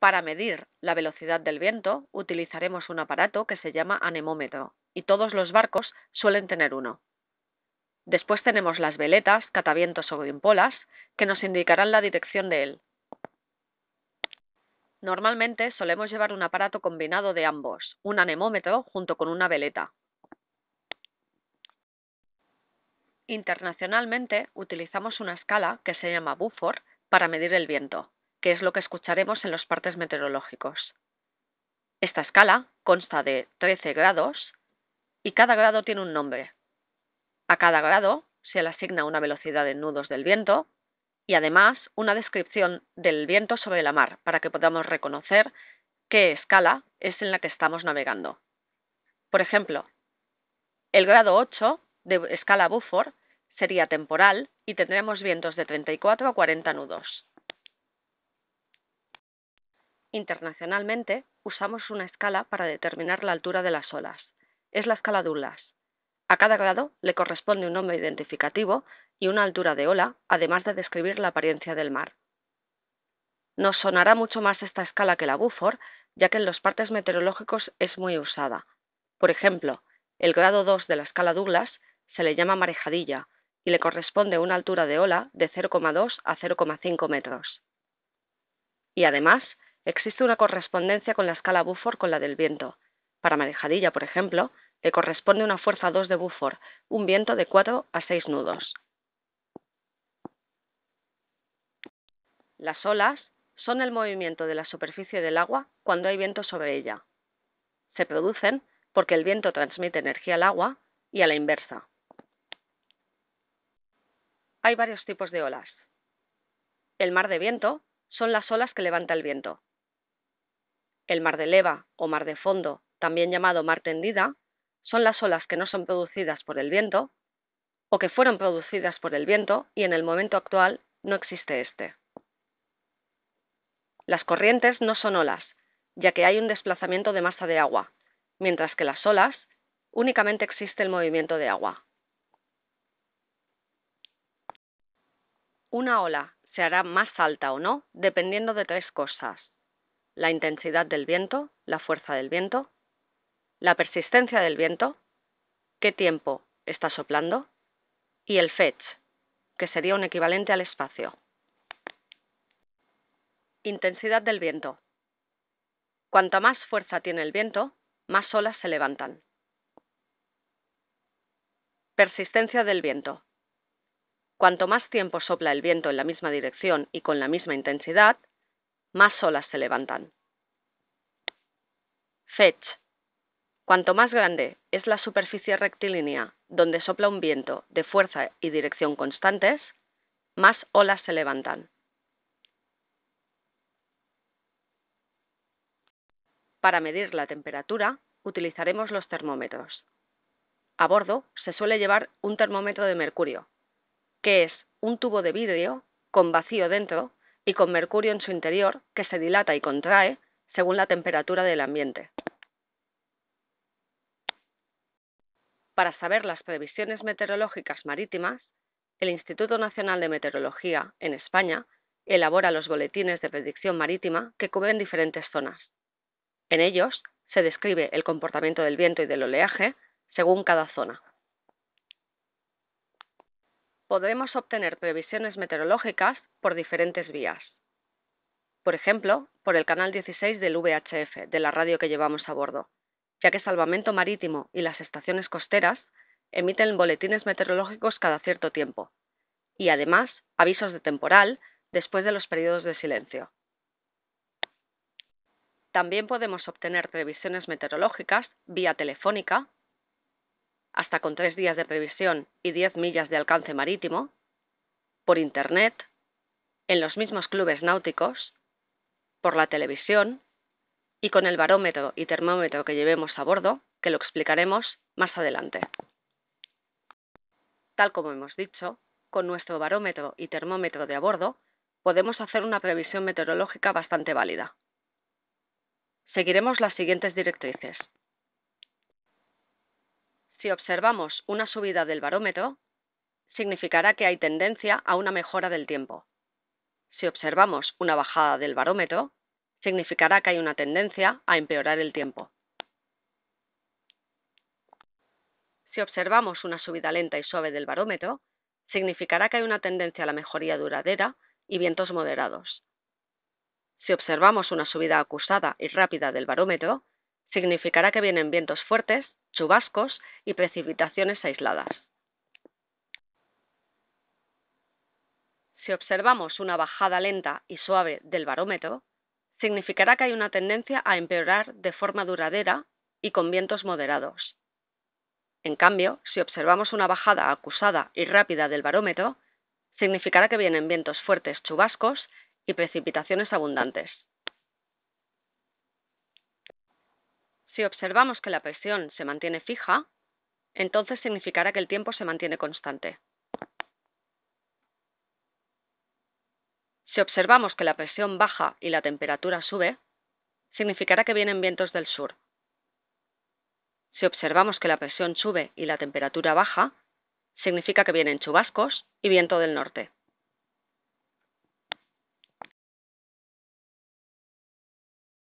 Para medir la velocidad del viento utilizaremos un aparato que se llama anemómetro y todos los barcos suelen tener uno. Después tenemos las veletas, catavientos o grimpolas que nos indicarán la dirección de él. Normalmente solemos llevar un aparato combinado de ambos, un anemómetro junto con una veleta. Internacionalmente utilizamos una escala que se llama bufor para medir el viento que es lo que escucharemos en los partes meteorológicos. Esta escala consta de 13 grados y cada grado tiene un nombre. A cada grado se le asigna una velocidad de nudos del viento y además una descripción del viento sobre la mar para que podamos reconocer qué escala es en la que estamos navegando. Por ejemplo, el grado 8 de escala Beaufort sería temporal y tendremos vientos de 34 a 40 nudos. Internacionalmente, usamos una escala para determinar la altura de las olas. Es la escala Douglas. A cada grado le corresponde un nombre identificativo y una altura de ola, además de describir la apariencia del mar. Nos sonará mucho más esta escala que la Buford, ya que en los partes meteorológicos es muy usada. Por ejemplo, el grado 2 de la escala Douglas se le llama marejadilla y le corresponde una altura de ola de 0,2 a 0,5 metros. Y además, existe una correspondencia con la escala Buford con la del viento. Para marejadilla, por ejemplo, le corresponde una fuerza 2 de Buford, un viento de 4 a 6 nudos. Las olas son el movimiento de la superficie del agua cuando hay viento sobre ella. Se producen porque el viento transmite energía al agua y a la inversa. Hay varios tipos de olas. El mar de viento son las olas que levanta el viento. El mar de leva o mar de fondo, también llamado mar tendida, son las olas que no son producidas por el viento o que fueron producidas por el viento y en el momento actual no existe este. Las corrientes no son olas, ya que hay un desplazamiento de masa de agua, mientras que las olas únicamente existe el movimiento de agua. Una ola se hará más alta o no dependiendo de tres cosas la intensidad del viento, la fuerza del viento, la persistencia del viento, qué tiempo está soplando y el fetch, que sería un equivalente al espacio. Intensidad del viento. Cuanta más fuerza tiene el viento, más olas se levantan. Persistencia del viento. Cuanto más tiempo sopla el viento en la misma dirección y con la misma intensidad, más olas se levantan. Fetch. Cuanto más grande es la superficie rectilínea donde sopla un viento de fuerza y dirección constantes, más olas se levantan. Para medir la temperatura utilizaremos los termómetros. A bordo se suele llevar un termómetro de mercurio, que es un tubo de vidrio con vacío dentro y con mercurio en su interior, que se dilata y contrae según la temperatura del ambiente. Para saber las previsiones meteorológicas marítimas, el Instituto Nacional de Meteorología, en España, elabora los boletines de predicción marítima que cubren diferentes zonas. En ellos se describe el comportamiento del viento y del oleaje según cada zona. Podremos obtener previsiones meteorológicas por diferentes vías. Por ejemplo, por el canal 16 del VHF, de la radio que llevamos a bordo, ya que Salvamento Marítimo y las estaciones costeras emiten boletines meteorológicos cada cierto tiempo, y además avisos de temporal después de los periodos de silencio. También podemos obtener previsiones meteorológicas vía telefónica hasta con tres días de previsión y 10 millas de alcance marítimo, por Internet, en los mismos clubes náuticos, por la televisión y con el barómetro y termómetro que llevemos a bordo, que lo explicaremos más adelante. Tal como hemos dicho, con nuestro barómetro y termómetro de a bordo podemos hacer una previsión meteorológica bastante válida. Seguiremos las siguientes directrices. Si observamos una subida del barómetro, significará que hay tendencia a una mejora del tiempo. Si observamos una bajada del barómetro, significará que hay una tendencia a empeorar el tiempo. Si observamos una subida lenta y suave del barómetro, significará que hay una tendencia a la mejoría duradera y vientos moderados. Si observamos una subida acusada y rápida del barómetro, significará que vienen vientos fuertes chubascos y precipitaciones aisladas. Si observamos una bajada lenta y suave del barómetro, significará que hay una tendencia a empeorar de forma duradera y con vientos moderados. En cambio, si observamos una bajada acusada y rápida del barómetro, significará que vienen vientos fuertes chubascos y precipitaciones abundantes. Si observamos que la presión se mantiene fija, entonces significará que el tiempo se mantiene constante. Si observamos que la presión baja y la temperatura sube, significará que vienen vientos del sur. Si observamos que la presión sube y la temperatura baja, significa que vienen chubascos y viento del norte.